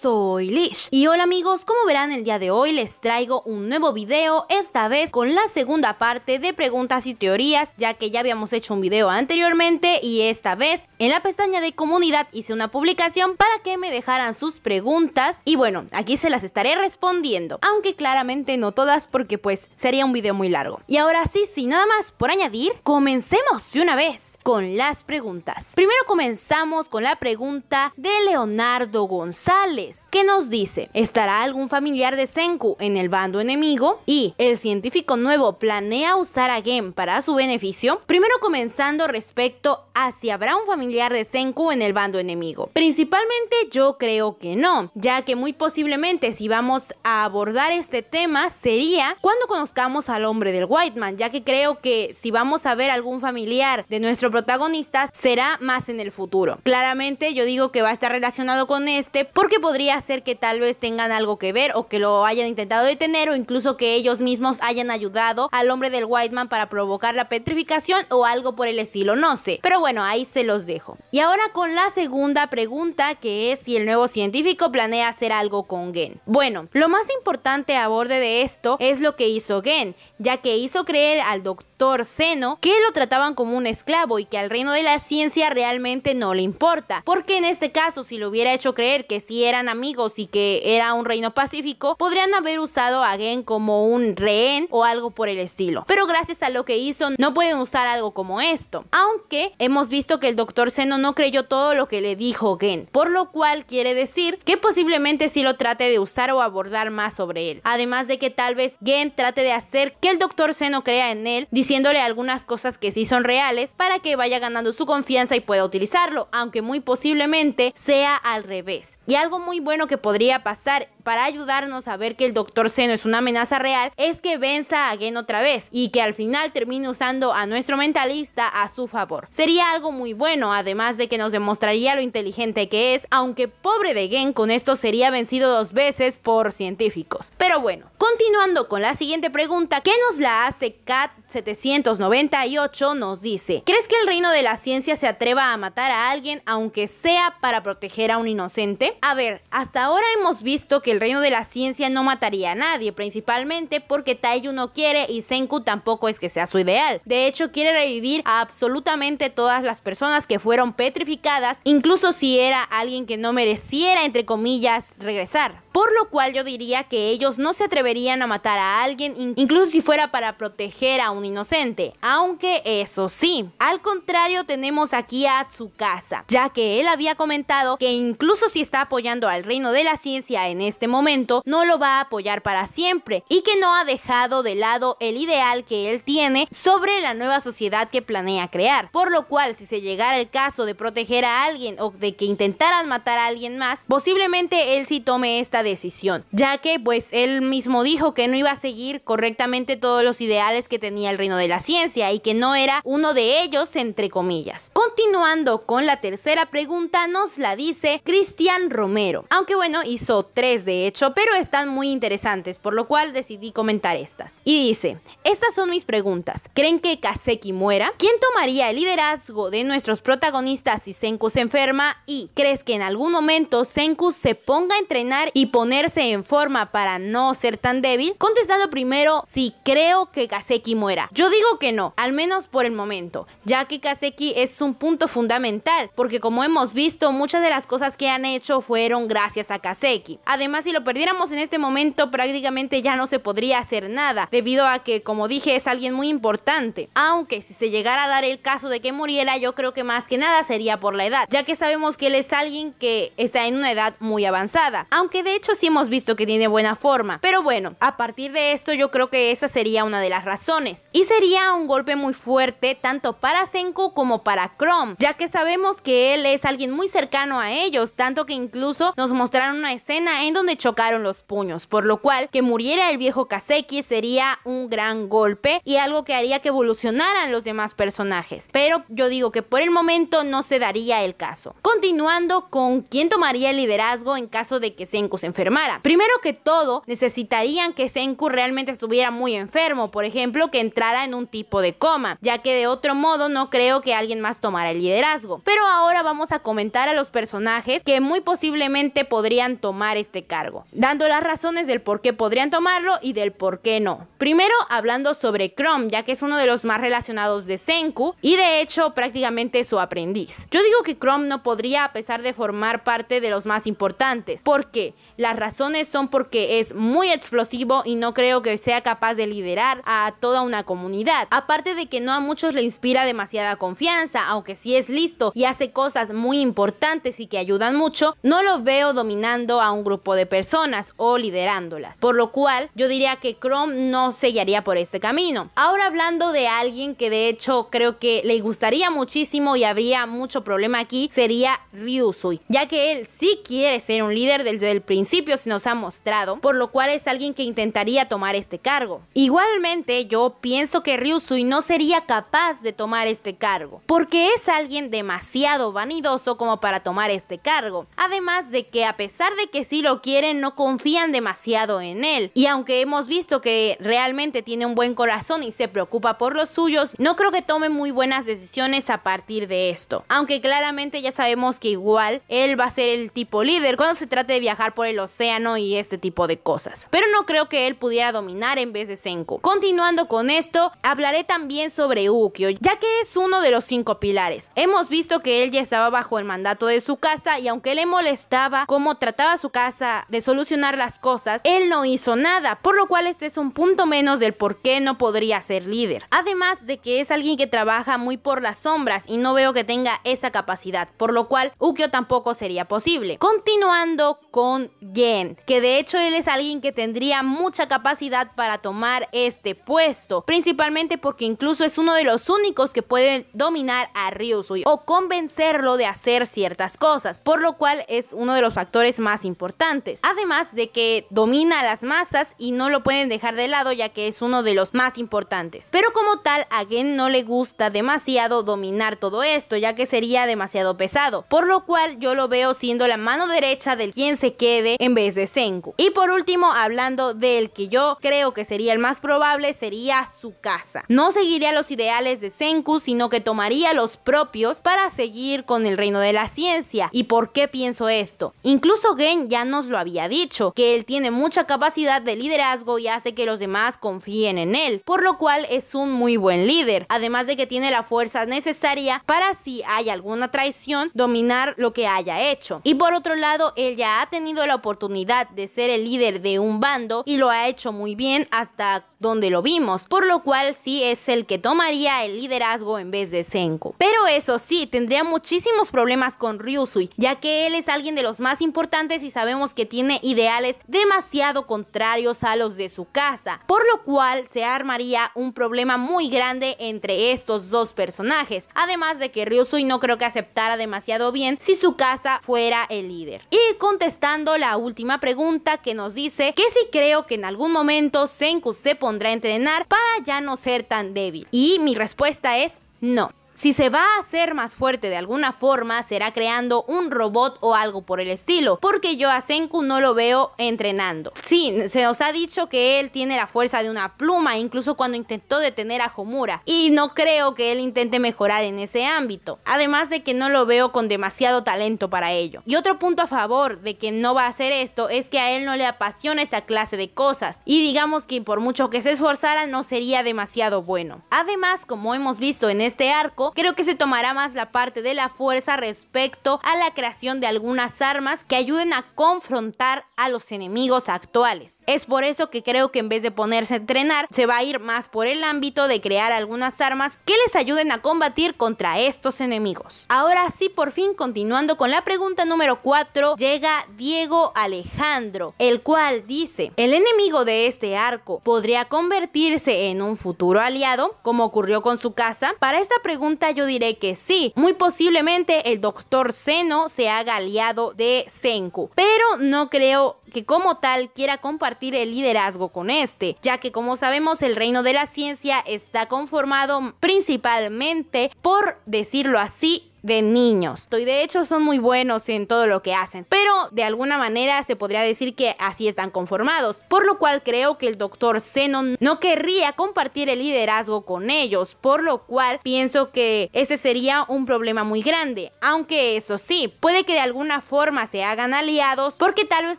soy Lish. Y hola amigos, como verán el día de hoy les traigo un nuevo video, esta vez con la segunda parte de preguntas y teorías, ya que ya habíamos hecho un video anteriormente y esta vez en la pestaña de comunidad hice una publicación para que me dejaran sus preguntas y bueno, aquí se las estaré respondiendo, aunque claramente no todas porque pues sería un video muy largo. Y ahora sí, sin nada más por añadir, comencemos de una vez con las preguntas. Primero comenzamos con la pregunta de Leonardo González ¿Qué nos dice, ¿estará algún familiar de Senku en el bando enemigo? Y, ¿el científico nuevo planea usar a Gen para su beneficio? Primero comenzando respecto a si habrá un familiar de Senku en el bando enemigo. Principalmente yo creo que no, ya que muy posiblemente si vamos a abordar este tema sería cuando conozcamos al hombre del White Man, ya que creo que si vamos a ver algún familiar de nuestro protagonista será más en el futuro. Claramente yo digo que va a estar relacionado con este porque podría podría ser que tal vez tengan algo que ver o que lo hayan intentado detener o incluso que ellos mismos hayan ayudado al hombre del Whiteman para provocar la petrificación o algo por el estilo, no sé. Pero bueno, ahí se los dejo. Y ahora con la segunda pregunta que es si el nuevo científico planea hacer algo con Gen. Bueno, lo más importante a borde de esto es lo que hizo Gen, ya que hizo creer al doctor Seno que lo trataban como un esclavo y que al reino de la ciencia realmente no le importa, porque en este caso si lo hubiera hecho creer que si eran amigos y que era un reino pacífico, podrían haber usado a Gen como un rehén o algo por el estilo. Pero gracias a lo que hizo, no pueden usar algo como esto. Aunque hemos visto que el Doctor Seno no creyó todo lo que le dijo Gen, por lo cual quiere decir que posiblemente sí lo trate de usar o abordar más sobre él. Además de que tal vez Gen trate de hacer que el Dr. Seno crea en él, diciéndole algunas cosas que sí son reales para que vaya ganando su confianza y pueda utilizarlo, aunque muy posiblemente sea al revés. Y algo muy bueno que podría pasar para ayudarnos a ver que el Doctor Seno es una amenaza real es que venza a Gen otra vez y que al final termine usando a nuestro mentalista a su favor. Sería algo muy bueno, además de que nos demostraría lo inteligente que es, aunque pobre de Gen con esto sería vencido dos veces por científicos. Pero bueno, continuando con la siguiente pregunta ...¿qué nos la hace Cat 798 nos dice, ¿crees que el reino de la ciencia se atreva a matar a alguien aunque sea para proteger a un inocente? A ver, hasta ahora hemos visto que el reino de la ciencia no mataría a nadie, principalmente porque Taiyu no quiere y Senku tampoco es que sea su ideal. De hecho, quiere revivir a absolutamente todas las personas que fueron petrificadas, incluso si era alguien que no mereciera, entre comillas, regresar. Por lo cual yo diría que ellos no se atreverían a matar a alguien, incluso si fuera para proteger a un inocente. Aunque eso sí, al contrario tenemos aquí a Tsukasa, ya que él había comentado que incluso si está apoyando al reino de la ciencia en este este momento no lo va a apoyar para siempre y que no ha dejado de lado el ideal que él tiene sobre la nueva sociedad que planea crear. Por lo cual, si se llegara el caso de proteger a alguien o de que intentaran matar a alguien más, posiblemente él sí tome esta decisión, ya que pues él mismo dijo que no iba a seguir correctamente todos los ideales que tenía el reino de la ciencia y que no era uno de ellos entre comillas. Continuando con la tercera pregunta, nos la dice Cristian Romero. Aunque bueno, hizo tres de hecho, pero están muy interesantes, por lo cual decidí comentar estas. Y dice, estas son mis preguntas. ¿Creen que Kaseki muera? ¿Quién tomaría el liderazgo de nuestros protagonistas si Senku se enferma? ¿Y crees que en algún momento Senku se ponga a entrenar y ponerse en forma para no ser tan débil? Contestando primero si creo que Kaseki muera. Yo digo que no, al menos por el momento, ya que Kaseki es un punto fundamental, porque como hemos visto, muchas de las cosas que han hecho fueron gracias a Kaseki. Además, si lo perdiéramos en este momento, prácticamente ya no se podría hacer nada, debido a que, como dije, es alguien muy importante. Aunque si se llegara a dar el caso de que muriera, yo creo que más que nada sería por la edad, ya que sabemos que él es alguien que está en una edad muy avanzada. Aunque de hecho sí hemos visto que tiene buena forma. Pero bueno, a partir de esto yo creo que esa sería una de las razones. Y sería un golpe muy fuerte tanto para Senku como para Chrome, ya que sabemos que él es alguien muy cercano a ellos, tanto que incluso nos mostraron una escena en donde chocaron los puños, por lo cual que muriera el viejo Kaseki sería un gran golpe y algo que haría que evolucionaran los demás personajes. Pero yo digo que por el momento no se daría el caso. Continuando con quién tomaría el liderazgo en caso de que Senku se enfermara. Primero que todo, necesitarían que Senku realmente estuviera muy enfermo, por ejemplo, que entrara en un tipo de coma, ya que de otro modo no creo que alguien más tomara el liderazgo. Pero ahora vamos a comentar a los personajes que muy posiblemente podrían tomar este caso dando las razones del por qué podrían tomarlo y del por qué no. Primero, hablando sobre Chrome, ya que es uno de los más relacionados de Senku y de hecho prácticamente su aprendiz. Yo digo que Chrome no podría a pesar de formar parte de los más importantes, porque las razones son porque es muy explosivo y no creo que sea capaz de liderar a toda una comunidad. Aparte de que no a muchos le inspira demasiada confianza, aunque sí es listo y hace cosas muy importantes y que ayudan mucho, no lo veo dominando a un grupo de personas o liderándolas. Por lo cual yo diría que Chrome no sellaría por este camino. Ahora hablando de alguien que de hecho creo que le gustaría muchísimo y habría mucho problema aquí, sería Ryusui, ya que él sí quiere ser un líder desde el principio se nos ha mostrado, por lo cual es alguien que intentaría tomar este cargo. Igualmente yo pienso que Ryusui no sería capaz de tomar este cargo, porque es alguien demasiado vanidoso como para tomar este cargo, además de que a pesar de que sí lo quiere no confían demasiado en él. Y aunque hemos visto que realmente tiene un buen corazón y se preocupa por los suyos, no creo que tome muy buenas decisiones a partir de esto. Aunque claramente ya sabemos que igual él va a ser el tipo líder cuando se trate de viajar por el océano y este tipo de cosas. Pero no creo que él pudiera dominar en vez de Senko. Continuando con esto, hablaré también sobre Ukyo, ya que es uno de los cinco pilares. Hemos visto que él ya estaba bajo el mandato de su casa y aunque le molestaba cómo trataba su casa de solucionar las cosas, él no hizo nada, por lo cual este es un punto menos del por qué no podría ser líder. Además de que es alguien que trabaja muy por las sombras y no veo que tenga esa capacidad, por lo cual Ukyo tampoco sería posible. Continuando con Gen, que de hecho él es alguien que tendría mucha capacidad para tomar este puesto, principalmente porque incluso es uno de los únicos que puede dominar a Ryusui o convencerlo de hacer ciertas cosas, por lo cual es uno de los factores más importantes. Además de que domina a las masas y no lo pueden dejar de lado ya que es uno de los más importantes. Pero como tal, a Gen no le gusta demasiado dominar todo esto ya que sería demasiado pesado. Por lo cual yo lo veo siendo la mano derecha del quien se quede en vez de Senku. Y por último, hablando del que yo creo que sería el más probable, sería su casa. No seguiría los ideales de Senku, sino que tomaría los propios para seguir con el reino de la ciencia. ¿Y por qué pienso esto? Incluso Gen ya nos lo había dicho, que él tiene mucha capacidad de liderazgo y hace que los demás confíen en él, por lo cual es un muy buen líder, además de que tiene la fuerza necesaria para si hay alguna traición dominar lo que haya hecho. Y por otro lado, él ya ha tenido la oportunidad de ser el líder de un bando y lo ha hecho muy bien hasta donde lo vimos, por lo cual sí es el que tomaría el liderazgo en vez de Senko. Pero eso sí, tendría muchísimos problemas con Ryusui, ya que él es alguien de los más importantes y sabemos que tiene ideales demasiado contrarios a los de su casa, por lo cual se armaría un problema muy grande entre estos dos personajes, además de que Ryusui no creo que aceptara demasiado bien si su casa fuera el líder. Y contestando la última pregunta que nos dice que si creo que en algún momento Senku se pondrá pondrá entrenar para ya no ser tan débil? Y mi respuesta es no. Si se va a hacer más fuerte de alguna forma, será creando un robot o algo por el estilo, porque yo a Senku no lo veo entrenando. Sí, se nos ha dicho que él tiene la fuerza de una pluma, incluso cuando intentó detener a Homura, y no creo que él intente mejorar en ese ámbito, además de que no lo veo con demasiado talento para ello. Y otro punto a favor de que no va a hacer esto es que a él no le apasiona esta clase de cosas, y digamos que por mucho que se esforzara no sería demasiado bueno. Además, como hemos visto en este arco, creo que se tomará más la parte de la fuerza respecto a la creación de algunas armas que ayuden a confrontar a los enemigos actuales. Es por eso que creo que en vez de ponerse a entrenar, se va a ir más por el ámbito de crear algunas armas que les ayuden a combatir contra estos enemigos. Ahora sí, por fin, continuando con la pregunta número 4, llega Diego Alejandro, el cual dice, el enemigo de este arco podría convertirse en un futuro aliado, como ocurrió con su casa. Para esta pregunta, yo diré que sí. Muy posiblemente el doctor Seno se haga aliado de Senku, pero no creo que como tal quiera compartir el liderazgo con este, ya que como sabemos el reino de la ciencia está conformado principalmente, por decirlo así, de niños. Y de hecho son muy buenos en todo lo que hacen. Pero de alguna manera se podría decir que así están conformados. Por lo cual creo que el doctor Zenon no querría compartir el liderazgo con ellos. Por lo cual pienso que ese sería un problema muy grande. Aunque eso sí, puede que de alguna forma se hagan aliados porque tal vez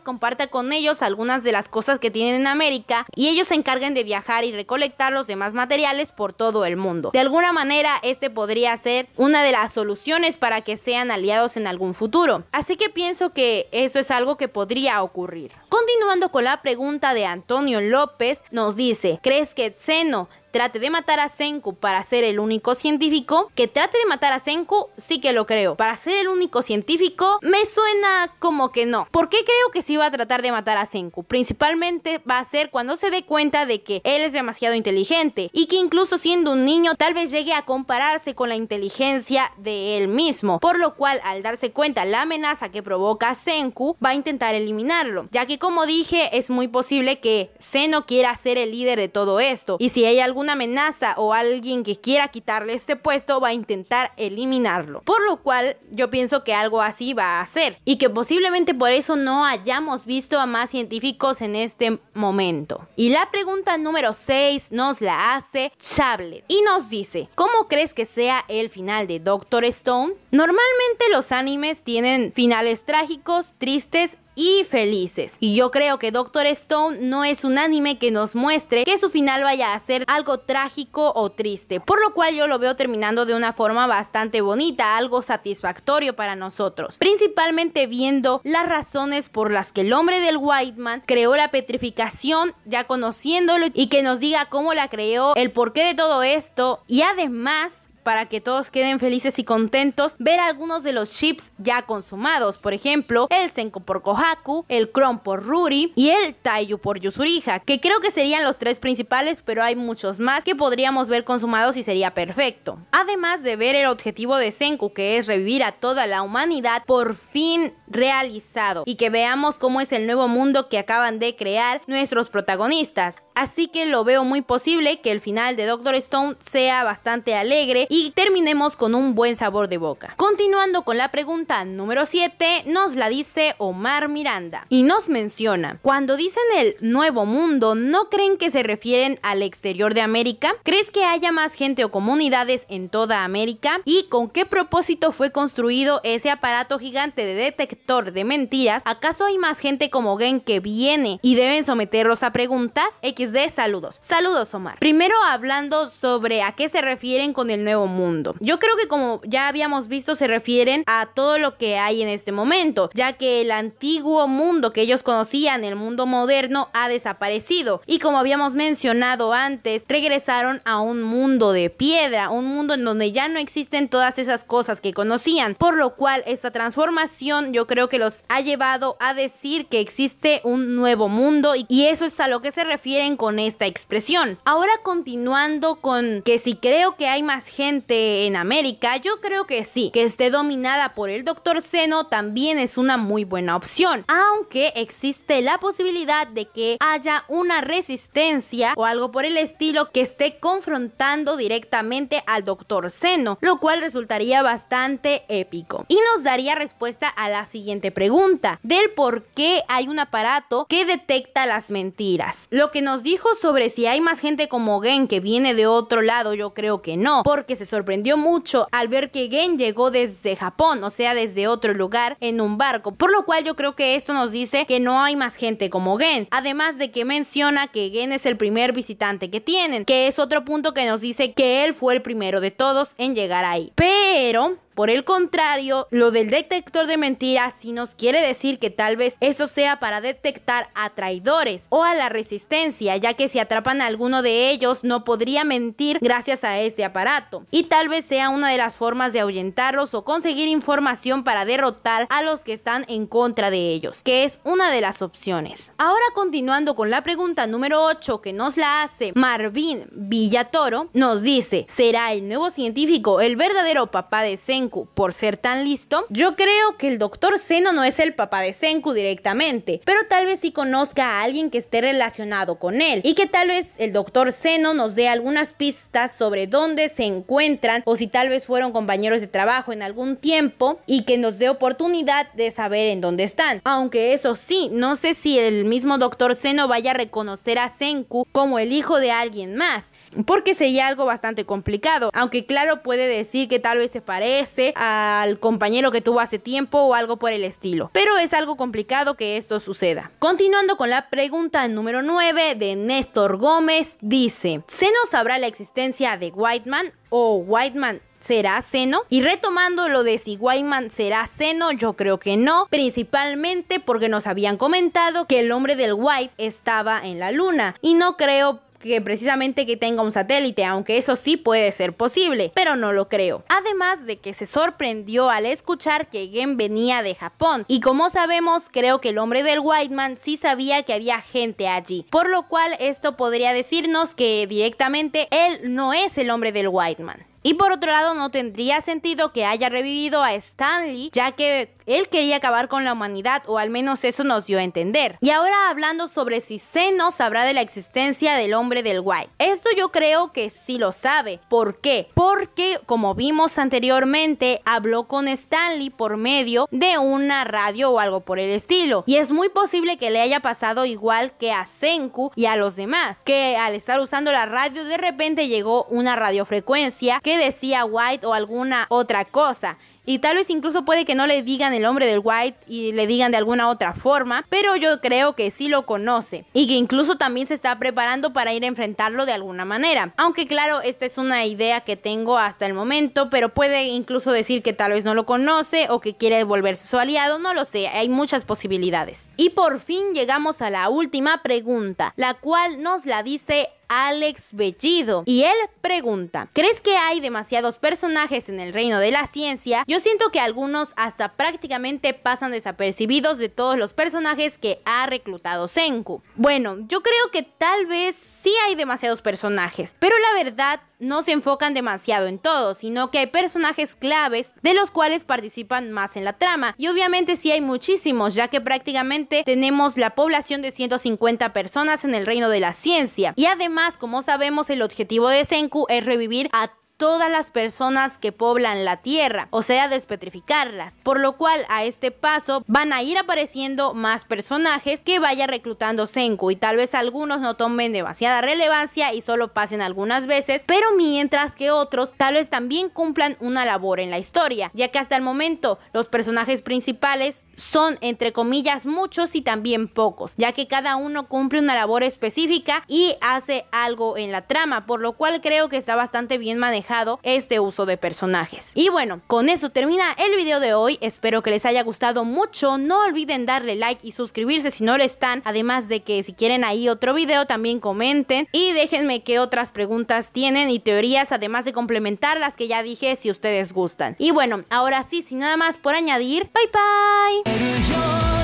comparta con ellos algunas de las cosas que tienen en América y ellos se encarguen de viajar y recolectar los demás materiales por todo el mundo. De alguna manera este podría ser una de las soluciones para que sean aliados en algún futuro. Así que pienso que eso es algo que podría ocurrir. Continuando con la pregunta de Antonio López, nos dice, ¿crees que Zeno trate de matar a Senku para ser el único científico, que trate de matar a Senku, sí que lo creo. Para ser el único científico, me suena como que no. ¿Por qué creo que sí va a tratar de matar a Senku? Principalmente va a ser cuando se dé cuenta de que él es demasiado inteligente y que incluso siendo un niño tal vez llegue a compararse con la inteligencia de él mismo. Por lo cual, al darse cuenta la amenaza que provoca Senku, va a intentar eliminarlo. Ya que como dije, es muy posible que Seno quiera ser el líder de todo esto. Y si hay algún una amenaza o alguien que quiera quitarle este puesto va a intentar eliminarlo. Por lo cual yo pienso que algo así va a hacer y que posiblemente por eso no hayamos visto a más científicos en este momento. Y la pregunta número 6 nos la hace Chablet y nos dice, ¿cómo crees que sea el final de Doctor Stone? Normalmente los animes tienen finales trágicos, tristes y felices. Y yo creo que Doctor Stone no es un anime que nos muestre que su final vaya a ser algo trágico o triste, por lo cual yo lo veo terminando de una forma bastante bonita, algo satisfactorio para nosotros, principalmente viendo las razones por las que el hombre del White Man creó la petrificación, ya conociéndolo y que nos diga cómo la creó, el porqué de todo esto y además para que todos queden felices y contentos, ver algunos de los chips ya consumados, por ejemplo, el Senko por Kohaku, el chrome por Ruri y el Taiyu por Yusurija, que creo que serían los tres principales, pero hay muchos más que podríamos ver consumados y sería perfecto. Además de ver el objetivo de Senku, que es revivir a toda la humanidad, por fin realizado, y que veamos cómo es el nuevo mundo que acaban de crear nuestros protagonistas. Así que lo veo muy posible que el final de Doctor Stone sea bastante alegre y terminemos con un buen sabor de boca. Continuando con la pregunta número 7, nos la dice Omar Miranda y nos menciona, cuando dicen el nuevo mundo, ¿no creen que se refieren al exterior de América? ¿Crees que haya más gente o comunidades en toda América? ¿Y con qué propósito fue construido ese aparato gigante de detector de mentiras? ¿Acaso hay más gente como Gen que viene y deben someterlos a preguntas? XD, saludos. Saludos, Omar. Primero hablando sobre a qué se refieren con el nuevo mundo. Yo creo que como ya habíamos visto se refieren a todo lo que hay en este momento, ya que el antiguo mundo que ellos conocían, el mundo moderno, ha desaparecido y como habíamos mencionado antes, regresaron a un mundo de piedra, un mundo en donde ya no existen todas esas cosas que conocían, por lo cual esta transformación yo creo que los ha llevado a decir que existe un nuevo mundo y eso es a lo que se refieren con esta expresión. Ahora continuando con que si creo que hay más gente en América, yo creo que sí, que esté dominada por el Dr. Seno también es una muy buena opción, aunque existe la posibilidad de que haya una resistencia o algo por el estilo que esté confrontando directamente al Dr. Seno, lo cual resultaría bastante épico. Y nos daría respuesta a la siguiente pregunta, del por qué hay un aparato que detecta las mentiras. Lo que nos dijo sobre si hay más gente como Gen que viene de otro lado, yo creo que no, porque se sorprendió mucho al ver que Gen llegó desde Japón, o sea, desde otro lugar en un barco, por lo cual yo creo que esto nos dice que no hay más gente como Gen, además de que menciona que Gen es el primer visitante que tienen, que es otro punto que nos dice que él fue el primero de todos en llegar ahí. Pero por el contrario, lo del detector de mentiras sí nos quiere decir que tal vez eso sea para detectar a traidores o a la resistencia, ya que si atrapan a alguno de ellos no podría mentir gracias a este aparato. Y tal vez sea una de las formas de ahuyentarlos o conseguir información para derrotar a los que están en contra de ellos, que es una de las opciones. Ahora continuando con la pregunta número 8 que nos la hace Marvin Villatoro, nos dice, ¿será el nuevo científico el verdadero papá de Zen por ser tan listo, yo creo que el doctor Seno no es el papá de Senku directamente, pero tal vez sí conozca a alguien que esté relacionado con él y que tal vez el doctor Seno nos dé algunas pistas sobre dónde se encuentran o si tal vez fueron compañeros de trabajo en algún tiempo y que nos dé oportunidad de saber en dónde están. Aunque eso sí, no sé si el mismo doctor Seno vaya a reconocer a Senku como el hijo de alguien más, porque sería algo bastante complicado, aunque claro puede decir que tal vez se parezca al compañero que tuvo hace tiempo o algo por el estilo. Pero es algo complicado que esto suceda. Continuando con la pregunta número 9 de Néstor Gómez, dice, ¿Seno sabrá la existencia de Whiteman o Whiteman será seno. Y retomando lo de si Whiteman será seno, yo creo que no, principalmente porque nos habían comentado que el hombre del White estaba en la luna y no creo que precisamente que tenga un satélite, aunque eso sí puede ser posible, pero no lo creo. Además de que se sorprendió al escuchar que Gen venía de Japón, y como sabemos, creo que el hombre del White Man sí sabía que había gente allí, por lo cual esto podría decirnos que directamente él no es el hombre del White Man. Y por otro lado, no tendría sentido que haya revivido a Stanley, ya que él quería acabar con la humanidad, o al menos eso nos dio a entender. Y ahora hablando sobre si Zeno sabrá de la existencia del hombre del guay. Esto yo creo que sí lo sabe. ¿Por qué? Porque, como vimos anteriormente, habló con Stanley por medio de una radio o algo por el estilo. Y es muy posible que le haya pasado igual que a Senku y a los demás, que al estar usando la radio de repente llegó una radiofrecuencia que decía White o alguna otra cosa. Y tal vez incluso puede que no le digan el nombre del White y le digan de alguna otra forma, pero yo creo que sí lo conoce y que incluso también se está preparando para ir a enfrentarlo de alguna manera. Aunque claro, esta es una idea que tengo hasta el momento, pero puede incluso decir que tal vez no lo conoce o que quiere volverse su aliado, no lo sé, hay muchas posibilidades. Y por fin llegamos a la última pregunta, la cual nos la dice Alex Bellido. Y él pregunta, ¿crees que hay demasiados personajes en el reino de la ciencia? Yo siento que algunos hasta prácticamente pasan desapercibidos de todos los personajes que ha reclutado Senku. Bueno, yo creo que tal vez sí hay demasiados personajes, pero la verdad no se enfocan demasiado en todo, sino que hay personajes claves de los cuales participan más en la trama. Y obviamente sí hay muchísimos, ya que prácticamente tenemos la población de 150 personas en el reino de la ciencia. Y además, como sabemos, el objetivo de Senku es revivir a todas las personas que poblan la tierra, o sea, despetrificarlas, por lo cual a este paso van a ir apareciendo más personajes que vaya reclutando Senku y tal vez algunos no tomen demasiada relevancia y solo pasen algunas veces, pero mientras que otros tal vez también cumplan una labor en la historia, ya que hasta el momento los personajes principales son entre comillas muchos y también pocos, ya que cada uno cumple una labor específica y hace algo en la trama, por lo cual creo que está bastante bien manejado este uso de personajes. Y bueno, con eso termina el video de hoy, espero que les haya gustado mucho, no olviden darle like y suscribirse si no lo están, además de que si quieren ahí otro video también comenten y déjenme qué otras preguntas tienen y teorías, además de complementar las que ya dije si ustedes gustan. Y bueno, ahora sí, sin nada más por añadir, bye bye.